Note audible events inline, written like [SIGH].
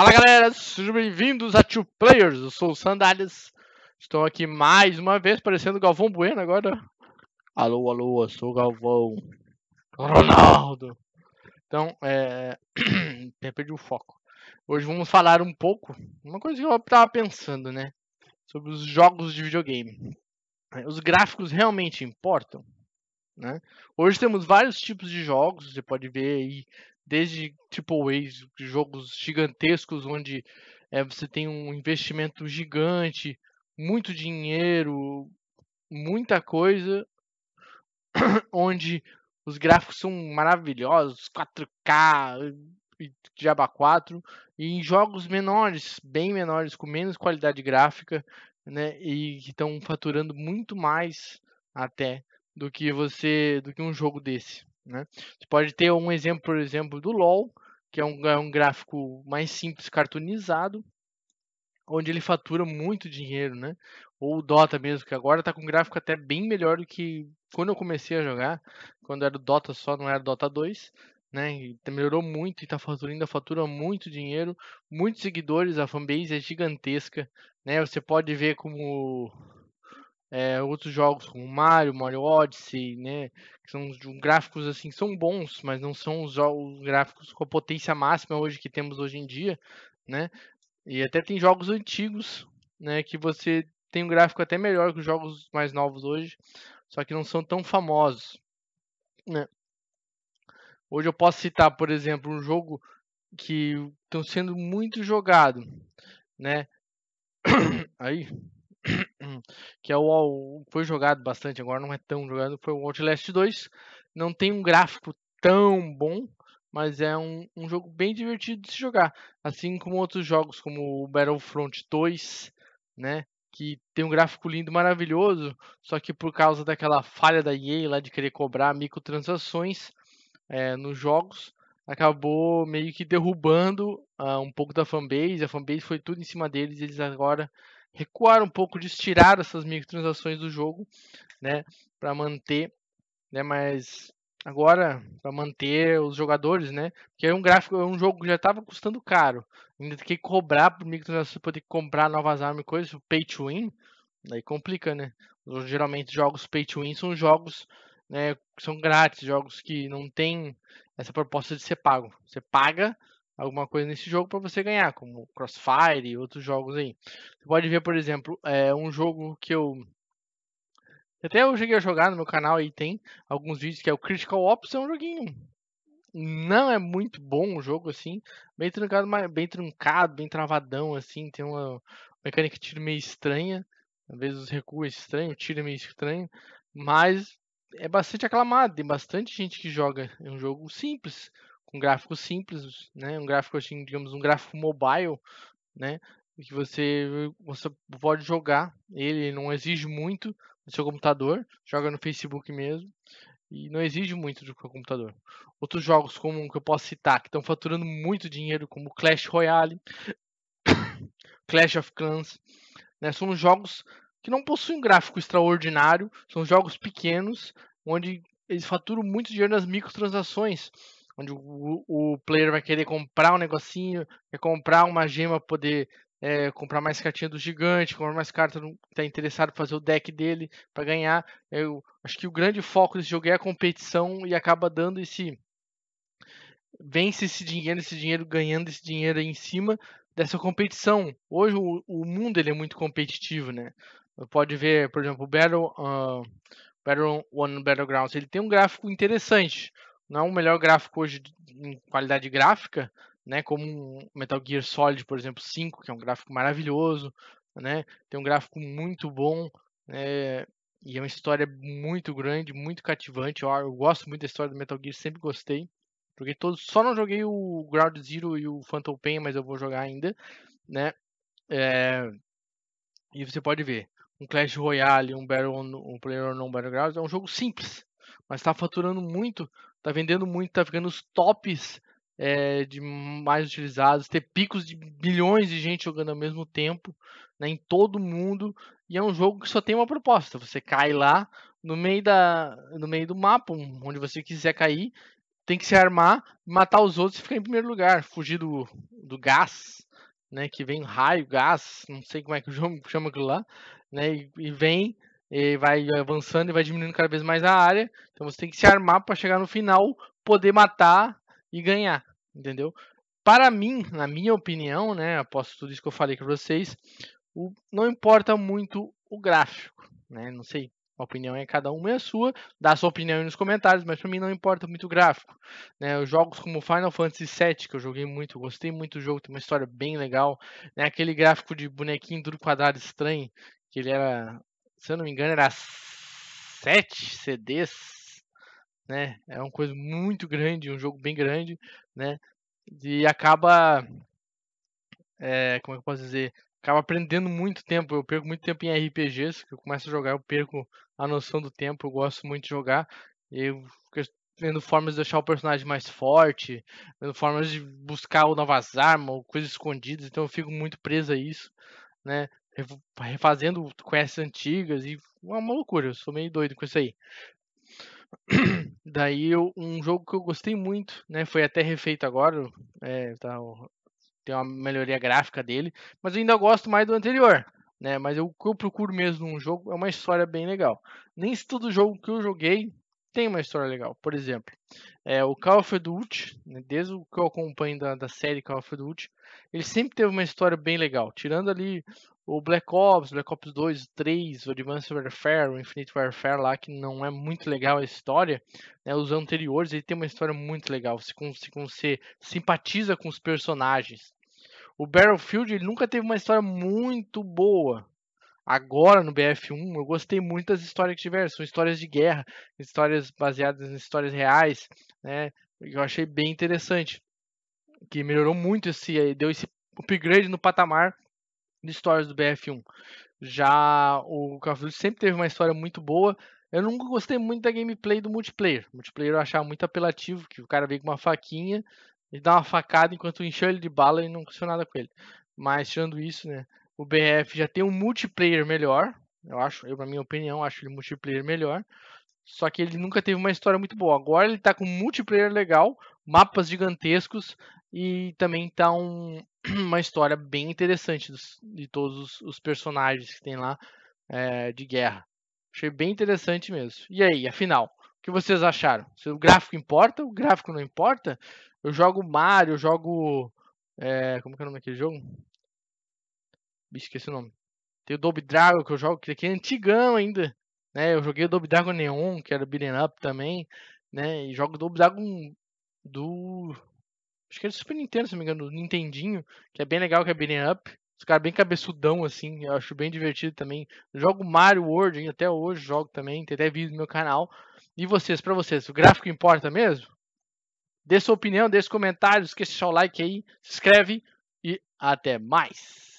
Fala galera, sejam bem-vindos a Two Players, eu sou o Sandales. Estou aqui mais uma vez, parecendo Galvão Bueno agora. Alô, alô, eu sou o Galvão. Ronaldo! Então, é. [CLEARS THROAT] Perdi o foco. Hoje vamos falar um pouco, uma coisa que eu estava pensando, né? Sobre os jogos de videogame. Os gráficos realmente importam? Né? Hoje temos vários tipos de jogos, você pode ver aí desde A, jogos gigantescos onde é, você tem um investimento gigante, muito dinheiro, muita coisa, [CLEARS THROAT] onde os gráficos são maravilhosos, 4K, Java 4, e em jogos menores, bem menores, com menos qualidade gráfica, né, e que estão faturando muito mais até do que você, do que um jogo desse. Né? Você pode ter um exemplo, por exemplo, do LOL, que é um, é um gráfico mais simples, cartunizado onde ele fatura muito dinheiro, né? Ou o Dota mesmo, que agora está com um gráfico até bem melhor do que quando eu comecei a jogar, quando era o Dota só, não era o Dota 2, né? E melhorou muito e está faturando, fatura muito dinheiro, muitos seguidores, a fanbase é gigantesca, né? Você pode ver como é, outros jogos como Mario, Mario Odyssey, né, que são gráficos assim são bons, mas não são os, jogos gráficos com a potência máxima hoje que temos hoje em dia, né? E até tem jogos antigos, né, que você tem um gráfico até melhor que os jogos mais novos hoje, só que não são tão famosos, né? Hoje eu posso citar, por exemplo, um jogo que estão sendo muito jogado, né? [COUGHS] Aí, [CLEARS THROAT] que é o foi jogado bastante agora, não é tão jogado, foi o Outlast 2. Não tem um gráfico tão bom, mas é um, um jogo bem divertido de se jogar, assim como outros jogos como o Battlefront 2, né? Que tem um gráfico lindo, maravilhoso, só que por causa daquela falha da EA lá de querer cobrar microtransações é, nos jogos, acabou meio que derrubando uh, um pouco da fanbase. A fanbase foi tudo em cima deles. Eles agora recuar um pouco, de estirar essas microtransações do jogo, né, para manter, né, mas agora para manter os jogadores, né, porque é um gráfico, é um jogo que já estava custando caro, ainda tem que cobrar por microtransações, poder comprar novas armas e coisas, o pay to win, daí complica, né? Geralmente jogos pay to win são jogos né, são grátis, jogos que não tem essa proposta de ser pago. Você paga alguma coisa nesse jogo para você ganhar, como Crossfire e outros jogos aí. Você pode ver, por exemplo, é, um jogo que eu até eu cheguei a jogar no meu canal aí tem alguns vídeos que é o Critical Ops, é um joguinho. Não é muito bom o jogo assim, bem truncado, bem truncado, bem travadão assim, tem uma mecânica de tiro meio estranha, às vezes os recuos é estranho, o tiro é meio estranho, mas é bastante aclamado, tem bastante gente que joga, é um jogo simples, com gráfico simples, né? Um gráfico assim, digamos, um gráfico mobile, né? Que você, você pode jogar, ele não exige muito do seu computador, joga no Facebook mesmo e não exige muito do seu computador. Outros jogos como que eu posso citar que estão faturando muito dinheiro, como Clash Royale, [COUGHS] Clash of Clans, né? São jogos que não possuem um gráfico extraordinário, são jogos pequenos onde eles faturam muito dinheiro nas microtransações onde o, o player vai querer comprar um negocinho, quer comprar uma gema para poder é, comprar mais cartinha do gigante, comprar mais cartas, está interessado em fazer o deck dele para ganhar. Eu acho que o grande foco desse jogo é a competição e acaba dando esse vence esse dinheiro, esse dinheiro ganhando esse dinheiro aí em cima dessa competição. Hoje o, o mundo ele é muito competitivo, né? Pode ver, por exemplo, o Battle, uh, Battle One Battlegrounds, ele tem um gráfico interessante não é o melhor gráfico hoje em qualidade gráfica, né, como Metal Gear Solid, por exemplo, 5, que é um gráfico maravilhoso, né, tem um gráfico muito bom, né, e é uma história muito grande, muito cativante. Eu, eu, gosto muito da história do Metal Gear, sempre gostei. Joguei todos, só não joguei o Ground Zero e o Phantom Pain, mas eu vou jogar ainda, né? É, e você pode ver, um Clash Royale, um Battle, on, um Player on Battlegrounds, é um jogo simples, mas está faturando muito tá vendendo muito, tá ficando os tops é, de mais utilizados, ter picos de milhões de gente jogando ao mesmo tempo, né, em todo mundo, e é um jogo que só tem uma proposta. Você cai lá no meio da no meio do mapa, onde você quiser cair, tem que se armar, matar os outros e ficar em primeiro lugar, fugir do, do gás, né, que vem raio, gás, não sei como é que o jogo [LAUGHS] chama aquilo lá, né, e, e vem e vai avançando e vai diminuindo cada vez mais a área. Então você tem que se armar para chegar no final, poder matar e ganhar, entendeu? Para mim, na minha opinião, né, após tudo isso que eu falei para vocês, o, não importa muito o gráfico, né? Não sei, a opinião é cada uma é a sua, dá a sua opinião aí nos comentários, mas para mim não importa muito o gráfico. Né? Os jogos como Final Fantasy VII, que eu joguei muito, gostei muito do jogo, tem uma história bem legal. Né? Aquele gráfico de bonequinho duro quadrado estranho, que ele era se eu não me engano, era sete CDs, né? É uma coisa muito grande, um jogo bem grande, né? E acaba, é, como é que eu posso dizer, acaba aprendendo muito tempo. Eu perco muito tempo em RPGs, que eu começo a jogar, eu perco a noção do tempo. Eu gosto muito de jogar. Eu vendo formas de deixar o personagem mais forte, vendo formas de buscar novas armas, coisas escondidas. Então eu fico muito preso a isso, né? refazendo quests antigas e é uma loucura, eu sou meio doido com isso aí. [CLEARS THROAT] Daí eu, um jogo que eu gostei muito, né? Foi até refeito agora, é, tá, tem uma melhoria gráfica dele, mas eu ainda gosto mais do anterior, né? Mas eu, o que eu procuro mesmo num jogo é uma história bem legal. Nem todo jogo que eu joguei tem uma história legal. Por exemplo, é, o Call of Duty, né, desde o que eu acompanho da, da série Call of Duty, ele sempre teve uma história bem legal. Tirando ali o Black Ops, Black Ops 2, 3, o Advanced Warfare, o Infinite Warfare lá, que não é muito legal a história, né? os anteriores, ele tem uma história muito legal, você, você, você simpatiza com os personagens. O Battlefield ele nunca teve uma história muito boa. Agora no BF1 eu gostei muito das histórias que tiveram, são histórias de guerra, histórias baseadas em histórias reais, né? Eu achei bem interessante, que melhorou muito esse, deu esse upgrade no patamar de histórias do BF1. Já o Call of Duty sempre teve uma história muito boa. Eu nunca gostei muito da gameplay do multiplayer. O multiplayer eu achava muito apelativo, que o cara veio com uma faquinha e dá uma facada enquanto encheu ele de bala e não aconteceu nada com ele. Mas tirando isso, né? O BF já tem um multiplayer melhor. Eu acho, eu, na minha opinião, acho ele multiplayer melhor. Só que ele nunca teve uma história muito boa. Agora ele tá com multiplayer legal, mapas gigantescos e também tá um, [CLEARS THROAT] uma história bem interessante dos, de todos os, os, personagens que tem lá é, de guerra. Achei bem interessante mesmo. E aí, afinal, o que vocês acharam? Se o gráfico importa, o gráfico não importa? Eu jogo Mario, eu jogo. É, como que é o nome daquele jogo? Bicho, esqueci o nome. Tem o Double Dragon que eu jogo, é que é antigão ainda. Né? Eu joguei o Double Dragon Neon, que era Beaten Up também. Né? E jogo o Double Dragon do Acho que era é Super Nintendo, se não me engano, do Nintendinho, que é bem legal, que é beating up. Os caras bem cabeçudão, assim, eu acho bem divertido também. Jogo Mario World, hein, até hoje jogo também, tem até vídeo no meu canal. E vocês, para vocês, o gráfico importa mesmo? Dê sua opinião, deixe comentários, esqueça de deixar o like aí, se inscreve e até mais!